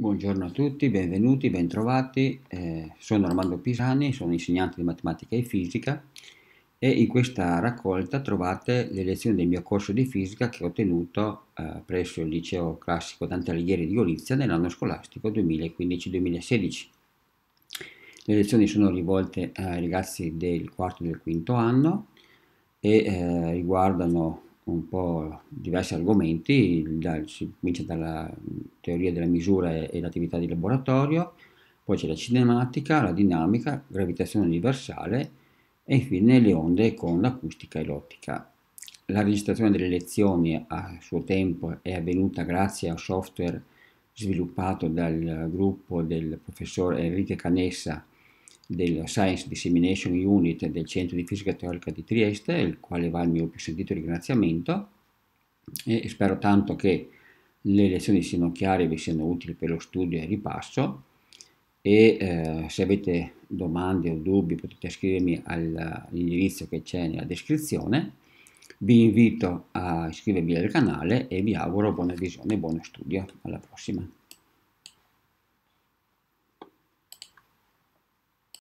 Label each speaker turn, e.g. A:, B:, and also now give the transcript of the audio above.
A: Buongiorno a tutti, benvenuti, bentrovati. Eh, sono Armando Pisani, sono insegnante di matematica e fisica e in questa raccolta trovate le lezioni del mio corso di fisica che ho tenuto eh, presso il liceo classico Dante Alighieri di Gorizia nell'anno scolastico 2015-2016. Le lezioni sono rivolte ai ragazzi del quarto e del quinto anno e eh, riguardano un po' diversi argomenti, da, si comincia dalla mm, teoria della misura e, e l'attività di laboratorio, poi c'è la cinematica, la dinamica, gravitazione universale e infine le onde con l'acustica e l'ottica. La registrazione delle lezioni a suo tempo è avvenuta grazie a software sviluppato dal gruppo del professor Enrique Canessa del Science Dissemination Unit del Centro di Fisica Teorica di Trieste, il quale va il mio più sentito ringraziamento e spero tanto che le lezioni siano chiare e vi siano utili per lo studio e il ripasso e eh, se avete domande o dubbi potete scrivermi all'indirizzo che c'è nella descrizione. Vi invito a iscrivervi al canale e vi auguro buona visione e buono studio. Alla prossima!